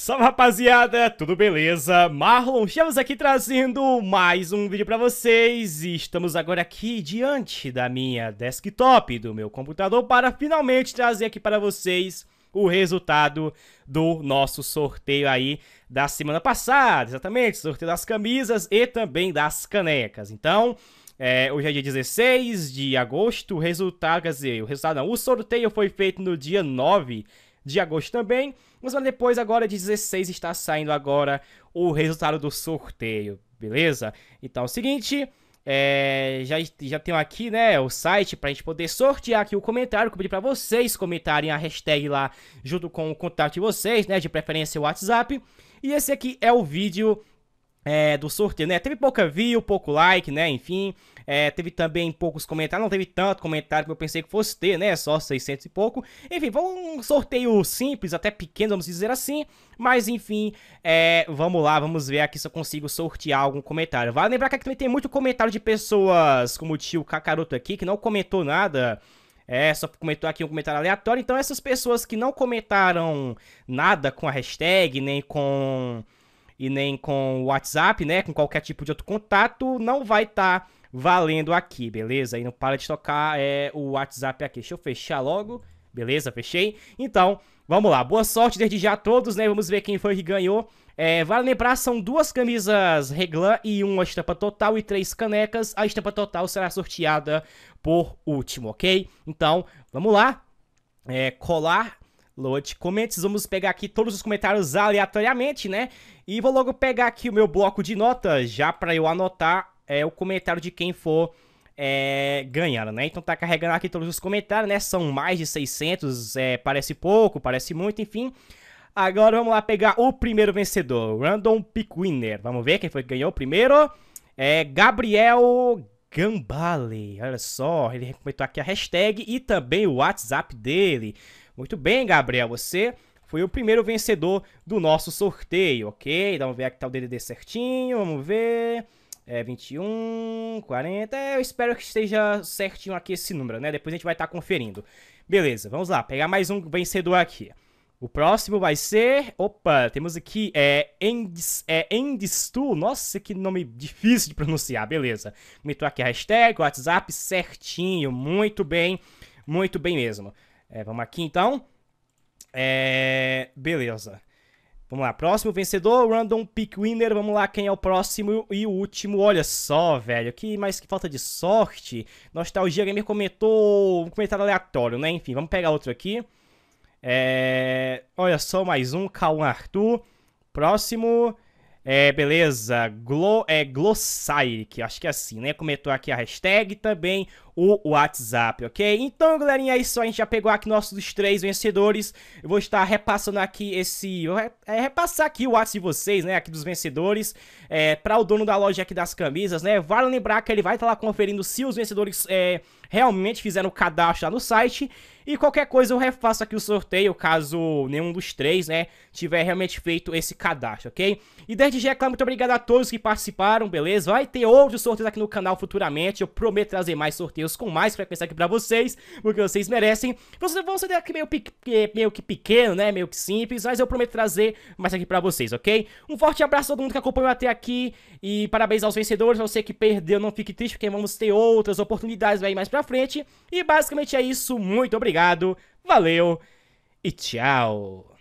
Salve rapaziada, tudo beleza? Marlon, estamos aqui trazendo mais um vídeo para vocês e estamos agora aqui diante da minha desktop, do meu computador, para finalmente trazer aqui para vocês o resultado do nosso sorteio aí da semana passada, exatamente, sorteio das camisas e também das canecas. Então, é, hoje é dia 16 de agosto, o resultado, quer dizer, o resultado não, o sorteio foi feito no dia 9 de agosto também. Mas depois, agora de 16, está saindo agora o resultado do sorteio, beleza? Então é o seguinte. É, já, já tenho aqui, né, o site pra gente poder sortear aqui o comentário. Que eu pedi pra vocês comentarem a hashtag lá junto com o contato de vocês, né, de preferência o WhatsApp. E esse aqui é o vídeo é, do sorteio, né? Teve pouca view, pouco like, né? Enfim, é, teve também poucos comentários, não teve tanto comentário que eu pensei que fosse ter, né? Só 600 e pouco. Enfim, foi um sorteio simples, até pequeno, vamos dizer assim. Mas enfim, é, vamos lá, vamos ver aqui se eu consigo sortear algum comentário. Vale lembrar que aqui também tem muito comentário de pessoas como o tio Kakaroto aqui, que não comentou nada. É, só comentou aqui um comentário aleatório. Então, essas pessoas que não comentaram nada com a hashtag, nem com e nem com o WhatsApp, né? Com qualquer tipo de outro contato, não vai estar tá valendo aqui, beleza? E não para de tocar é, o WhatsApp aqui. Deixa eu fechar logo. Beleza, fechei? Então, vamos lá. Boa sorte desde já a todos, né? Vamos ver quem foi que ganhou. É, vale lembrar, são duas camisas Reglan e uma estampa total e três canecas. A estampa total será sorteada por último, ok? Então, vamos lá. É, colar Load Comments. Vamos pegar aqui todos os comentários aleatoriamente, né? E vou logo pegar aqui o meu bloco de notas, já para eu anotar é, o comentário de quem for é, ganhando, né? Então tá carregando aqui todos os comentários, né? São mais de 600, é, parece pouco, parece muito, enfim. Agora vamos lá pegar o primeiro vencedor, Random Pick Winner. Vamos ver quem foi que ganhou o primeiro. É Gabriel Gambale, olha só, ele comentou aqui a hashtag e também o WhatsApp dele. Muito bem, Gabriel, você foi o primeiro vencedor do nosso sorteio, ok? dá então, vamos ver aqui tá o DDD certinho, vamos ver... É 21, 40. É, eu espero que esteja certinho aqui esse número, né? Depois a gente vai estar tá conferindo. Beleza, vamos lá, pegar mais um vencedor aqui. O próximo vai ser. Opa, temos aqui é, Endis, é, Endistu. Nossa, que nome difícil de pronunciar, beleza. Comentou aqui a hashtag, WhatsApp certinho, muito bem, muito bem mesmo. É, vamos aqui então. É, beleza. Vamos lá, próximo vencedor, random pick winner. Vamos lá, quem é o próximo e o último? Olha só, velho, que mais que falta de sorte. Nostalgia Gamer comentou um comentário aleatório, né? Enfim, vamos pegar outro aqui. É, olha só, mais um, K1 Arthur. Próximo. É, beleza, Glo, é, Glossaic, acho que é assim, né? Comentou aqui a hashtag também o WhatsApp, ok? Então, galerinha, é isso. A gente já pegou aqui nossos três vencedores. Eu vou estar repassando aqui esse... É, repassar aqui o WhatsApp de vocês, né? Aqui dos vencedores. É, para o dono da loja aqui das camisas, né? Vale lembrar que ele vai estar lá conferindo se os vencedores é, realmente fizeram o cadastro lá no site. E qualquer coisa eu refaço aqui o sorteio, caso nenhum dos três, né, tiver realmente feito esse cadastro, ok? E desde já, é claro, muito obrigado a todos que participaram, beleza? Vai ter outros sorteios aqui no canal futuramente, eu prometo trazer mais sorteios com mais frequência aqui pra vocês, porque vocês merecem. Vocês vão ser aqui meio, meio que pequeno, né, meio que simples, mas eu prometo trazer mais aqui pra vocês, ok? Um forte abraço a todo mundo que acompanhou até aqui e parabéns aos vencedores, você que perdeu, não fique triste, porque vamos ter outras oportunidades aí mais pra frente. E basicamente é isso, muito obrigado obrigado, valeu e tchau!